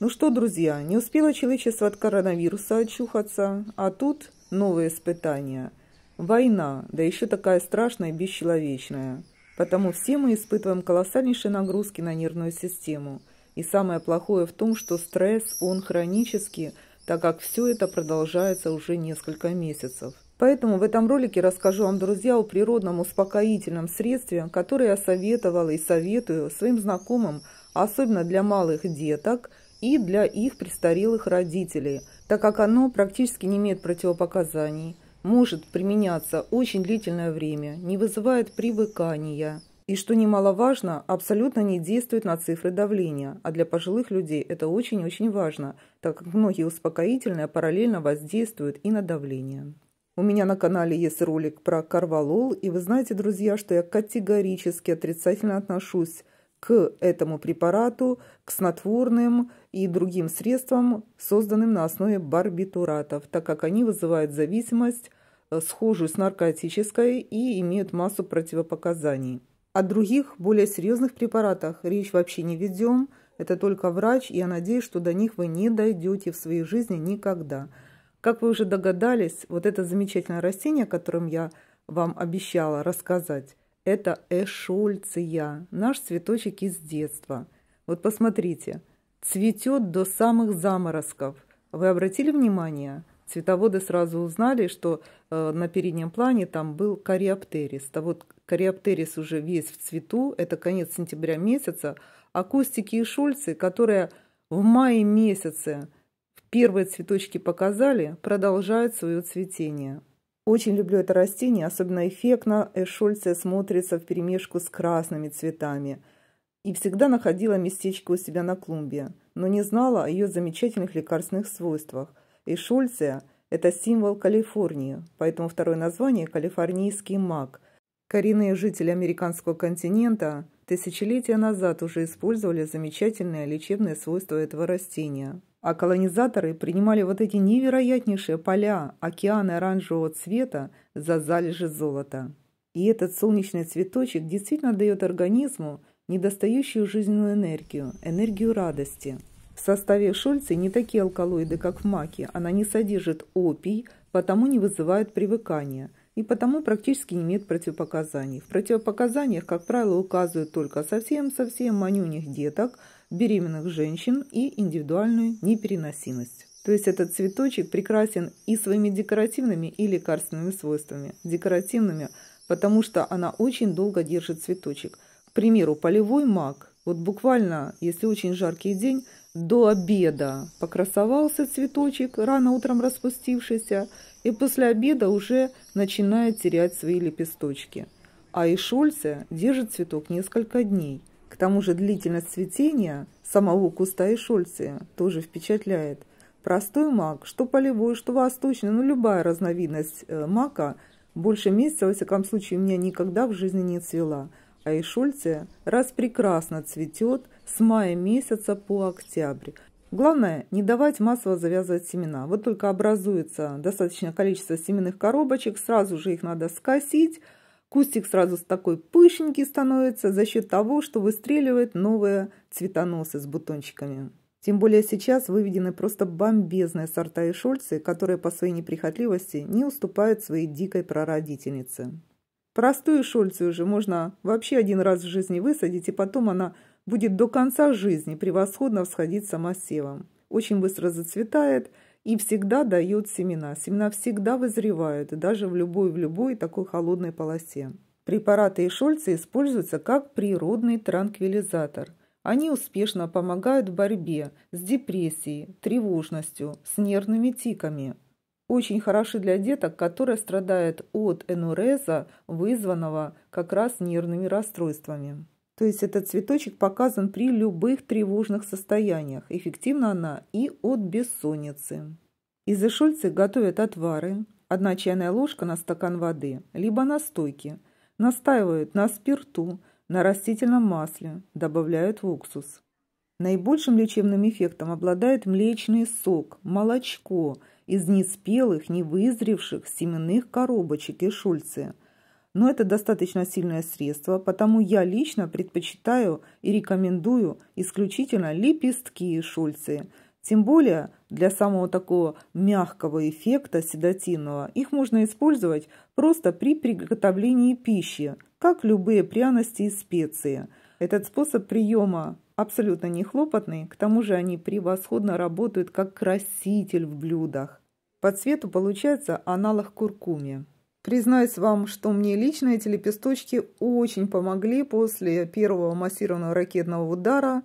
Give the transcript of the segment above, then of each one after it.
Ну что, друзья, не успело человечество от коронавируса очухаться, а тут новые испытания. Война, да еще такая страшная и бесчеловечная. Потому все мы испытываем колоссальнейшие нагрузки на нервную систему. И самое плохое в том, что стресс, он хронический, так как все это продолжается уже несколько месяцев. Поэтому в этом ролике расскажу вам, друзья, о природном успокоительном средстве, которое я советовала и советую своим знакомым, особенно для малых деток – и для их престарелых родителей, так как оно практически не имеет противопоказаний, может применяться очень длительное время, не вызывает привыкания и, что немаловажно, абсолютно не действует на цифры давления, а для пожилых людей это очень-очень важно, так как многие успокоительные параллельно воздействуют и на давление. У меня на канале есть ролик про карвалол, и вы знаете, друзья, что я категорически отрицательно отношусь к этому препарату, к снотворным и другим средствам, созданным на основе барбитуратов, так как они вызывают зависимость, э, схожую с наркотической и имеют массу противопоказаний. О других, более серьезных препаратах речь вообще не ведем, это только врач, и я надеюсь, что до них вы не дойдете в своей жизни никогда. Как вы уже догадались, вот это замечательное растение, о котором я вам обещала рассказать, это эшульция, наш цветочек из детства. Вот посмотрите, цветет до самых заморозков. Вы обратили внимание? Цветоводы сразу узнали, что э, на переднем плане там был кариоптерис. А вот кариоптерис уже весь в цвету, это конец сентября месяца, а кустики и шульцы, которые в мае месяце в первые цветочки показали, продолжают свое цветение. Очень люблю это растение, особенно эффектно эшульция смотрится в перемешку с красными цветами. И всегда находила местечко у себя на клумбе, но не знала о ее замечательных лекарственных свойствах. Эшульция – это символ Калифорнии, поэтому второе название – калифорнийский мак. Коренные жители американского континента тысячелетия назад уже использовали замечательные лечебные свойства этого растения. А колонизаторы принимали вот эти невероятнейшие поля, океаны оранжевого цвета за залежи золота. И этот солнечный цветочек действительно дает организму недостающую жизненную энергию, энергию радости. В составе шульцы не такие алкалоиды, как в маке, она не содержит опий, потому не вызывает привыкания и потому практически не имеет противопоказаний. В противопоказаниях, как правило, указывают только совсем-совсем манюних деток – беременных женщин и индивидуальную непереносимость. То есть этот цветочек прекрасен и своими декоративными и лекарственными свойствами. Декоративными, потому что она очень долго держит цветочек. К примеру, полевой мак, вот буквально, если очень жаркий день, до обеда покрасовался цветочек, рано утром распустившийся, и после обеда уже начинает терять свои лепесточки. А и шольце держит цветок несколько дней. К тому же длительность цветения самого куста и шольцы тоже впечатляет. Простой мак, что полевой, что восточный, ну любая разновидность э, мака, больше месяца, во всяком случае, у меня никогда в жизни не цвела. А и шольце раз прекрасно цветет с мая месяца по октябрь. Главное, не давать массово завязывать семена. Вот только образуется достаточное количество семенных коробочек, сразу же их надо скосить – Кустик сразу с такой пышенький становится за счет того, что выстреливает новые цветоносы с бутончиками. Тем более сейчас выведены просто бомбезные сорта и шульцы, которые по своей неприхотливости не уступают своей дикой прародительнице. Простую шульцу уже можно вообще один раз в жизни высадить, и потом она будет до конца жизни превосходно всходить самосевом. Очень быстро зацветает – и всегда дает семена. Семена всегда вызревают, даже в любой, в любой такой холодной полосе. Препараты и шольцы используются как природный транквилизатор. Они успешно помогают в борьбе с депрессией, тревожностью, с нервными тиками. Очень хороши для деток, которые страдают от энуреза, вызванного как раз нервными расстройствами. То есть этот цветочек показан при любых тревожных состояниях. Эффективна она и от бессонницы. Из эшульцы готовят отвары, одна чайная ложка на стакан воды, либо настойки. Настаивают на спирту, на растительном масле, добавляют в уксус. Наибольшим лечебным эффектом обладает млечный сок, молочко из неспелых, невызревших семенных коробочек и шульцы – но это достаточно сильное средство, потому я лично предпочитаю и рекомендую исключительно лепестки шульцы. Тем более для самого такого мягкого эффекта седативного их можно использовать просто при приготовлении пищи, как любые пряности и специи. Этот способ приема абсолютно не хлопотный, к тому же они превосходно работают как краситель в блюдах. По цвету получается аналог куркуме. Признаюсь вам, что мне лично эти лепесточки очень помогли после первого массированного ракетного удара,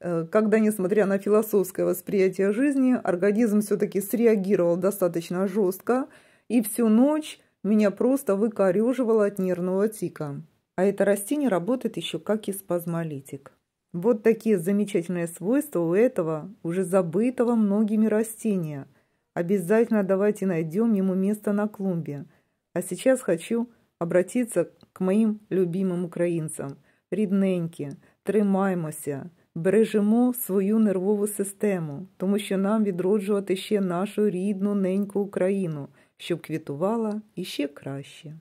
э, когда, несмотря на философское восприятие жизни, организм все-таки среагировал достаточно жестко, и всю ночь меня просто выкореживало от нервного тика. А это растение работает еще как и спазмолитик. Вот такие замечательные свойства у этого, уже забытого многими растения. Обязательно давайте найдем ему место на клумбе – А сейчас хочу обратиться к моїм любимим українцям. Рідненькі, тримаймося, бережемо свою нервову систему, тому що нам відроджувати ще нашу рідну неньку Україну, щоб квітувала іще краще.